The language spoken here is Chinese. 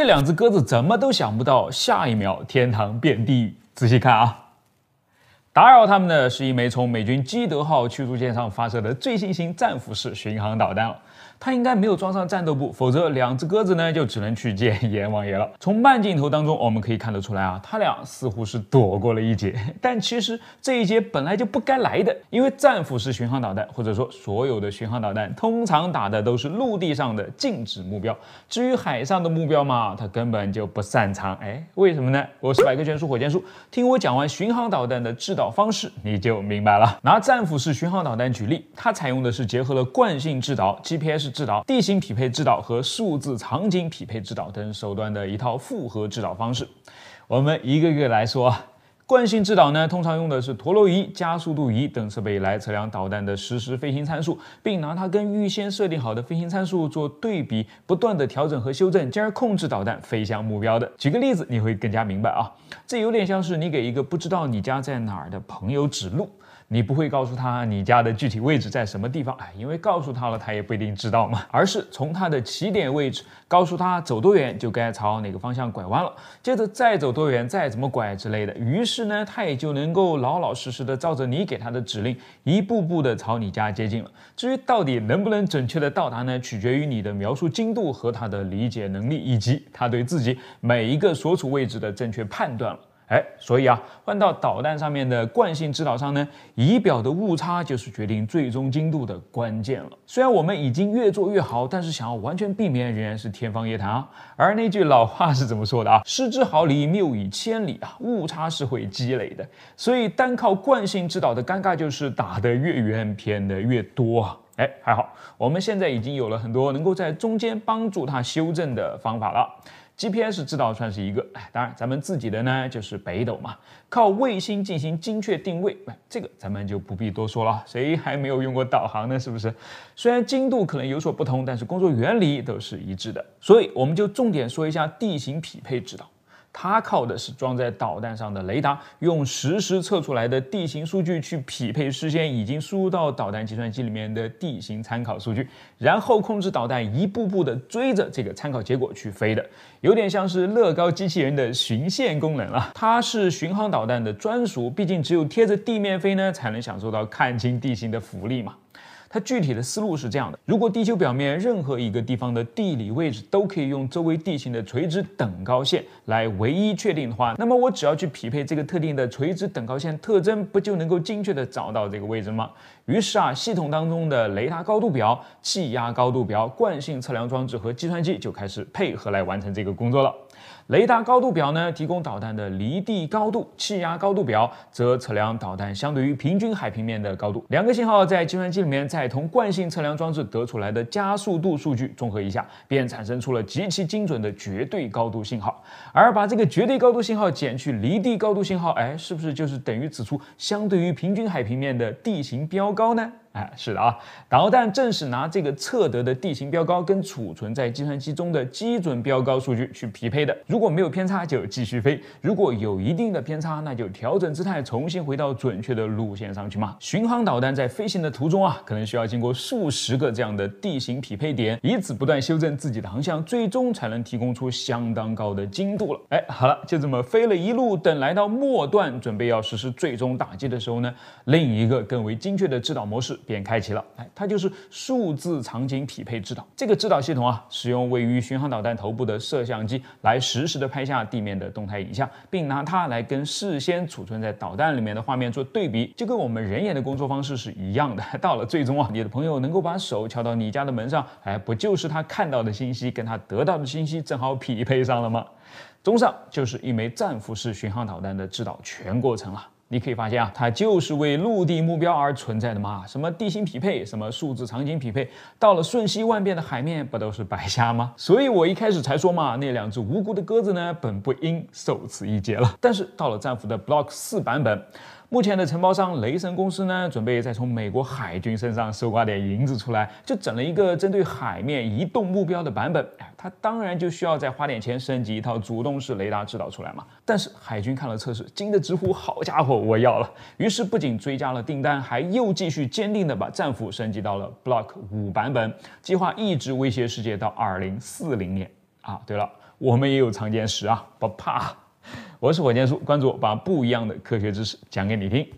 这两只鸽子怎么都想不到，下一秒天堂变地狱。仔细看啊！打扰他们的是一枚从美军基德号驱逐舰上发射的最新型战斧式巡航导弹了。它应该没有装上战斗部，否则两只鸽子呢就只能去见阎王爷了。从慢镜头当中我们可以看得出来啊，他俩似乎是躲过了一劫。但其实这一劫本来就不该来的，因为战斧式巡航导弹或者说所有的巡航导弹通常打的都是陆地上的静止目标。至于海上的目标嘛，它根本就不擅长。哎，为什么呢？我是百科全书火箭叔，听我讲完巡航导弹的制导。方式你就明白了。拿战斧式巡航导弹举例，它采用的是结合了惯性制导、GPS 制导、地形匹配制导和数字场景匹配制导等手段的一套复合制导方式。我们一个个来说。惯性制导呢，通常用的是陀螺仪、加速度仪等设备来测量导弹的实时飞行参数，并拿它跟预先设定好的飞行参数做对比，不断的调整和修正，进而控制导弹飞向目标的。举个例子，你会更加明白啊，这有点像是你给一个不知道你家在哪儿的朋友指路。你不会告诉他你家的具体位置在什么地方，哎，因为告诉他了，他也不一定知道嘛。而是从他的起点位置告诉他走多远就该朝哪个方向拐弯了，接着再走多远，再怎么拐之类的。于是呢，他也就能够老老实实的照着你给他的指令，一步步的朝你家接近了。至于到底能不能准确的到达呢，取决于你的描述精度和他的理解能力，以及他对自己每一个所处位置的正确判断了。哎，所以啊，换到导弹上面的惯性制导上呢，仪表的误差就是决定最终精度的关键了。虽然我们已经越做越好，但是想要完全避免仍然是天方夜谭啊。而那句老话是怎么说的啊？失之毫厘，谬以千里啊，误差是会积累的。所以单靠惯性制导的尴尬就是打得越远偏得越多啊。哎，还好我们现在已经有了很多能够在中间帮助它修正的方法了。GPS 知导算是一个，哎，当然咱们自己的呢就是北斗嘛，靠卫星进行精确定位，哎，这个咱们就不必多说了，谁还没有用过导航呢？是不是？虽然精度可能有所不同，但是工作原理都是一致的，所以我们就重点说一下地形匹配指导。它靠的是装在导弹上的雷达，用实时测出来的地形数据去匹配事先已经输入到导弹计算机里面的地形参考数据，然后控制导弹一步步的追着这个参考结果去飞的，有点像是乐高机器人的巡线功能了。它是巡航导弹的专属，毕竟只有贴着地面飞呢，才能享受到看清地形的福利嘛。它具体的思路是这样的：如果地球表面任何一个地方的地理位置都可以用周围地形的垂直等高线来唯一确定的话，那么我只要去匹配这个特定的垂直等高线特征，不就能够精确的找到这个位置吗？于是啊，系统当中的雷达高度表、气压高度表、惯性测量装置和计算机就开始配合来完成这个工作了。雷达高度表呢，提供导弹的离地高度；气压高度表则测量导弹相对于平均海平面的高度。两个信号在计算机里面再同惯性测量装置得出来的加速度数据综合一下，便产生出了极其精准的绝对高度信号。而把这个绝对高度信号减去离地高度信号，哎，是不是就是等于指出相对于平均海平面的地形标高呢？哎，是的啊，导弹正是拿这个测得的地形标高跟储存在计算机中的基准标高数据去匹配的。如果没有偏差，就继续飞；如果有一定的偏差，那就调整姿态，重新回到准确的路线上去嘛。巡航导弹在飞行的途中啊，可能需要经过数十个这样的地形匹配点，以此不断修正自己的航向，最终才能提供出相当高的精度了。哎，好了，就这么飞了一路，等来到末段，准备要实施最终打击的时候呢，另一个更为精确的制导模式。便开启了，哎，它就是数字场景匹配制导。这个制导系统啊，使用位于巡航导弹头部的摄像机来实时的拍下地面的动态影像，并拿它来跟事先储存在导弹里面的画面做对比，就跟我们人眼的工作方式是一样的。到了最终啊，你的朋友能够把手敲到你家的门上，哎，不就是他看到的信息跟他得到的信息正好匹配上了吗？综上，就是一枚战斧式巡航导弹的制导全过程了。你可以发现啊，它就是为陆地目标而存在的嘛，什么地心匹配，什么数字场景匹配，到了瞬息万变的海面，不都是白瞎吗？所以，我一开始才说嘛，那两只无辜的鸽子呢，本不应受此一劫了。但是，到了战斧的 Block 四版本，目前的承包商雷神公司呢，准备再从美国海军身上搜刮点银子出来，就整了一个针对海面移动目标的版本。它当然就需要再花点钱升级一套主动式雷达制导出来嘛。但是海军看了测试，惊得直呼好家伙，我要了。于是不仅追加了订单，还又继续坚定的把战斧升级到了 Block 五版本，计划一直威胁世界到二零四零年。啊，对了，我们也有长见识啊，不怕。我是火箭叔，关注我，把不一样的科学知识讲给你听。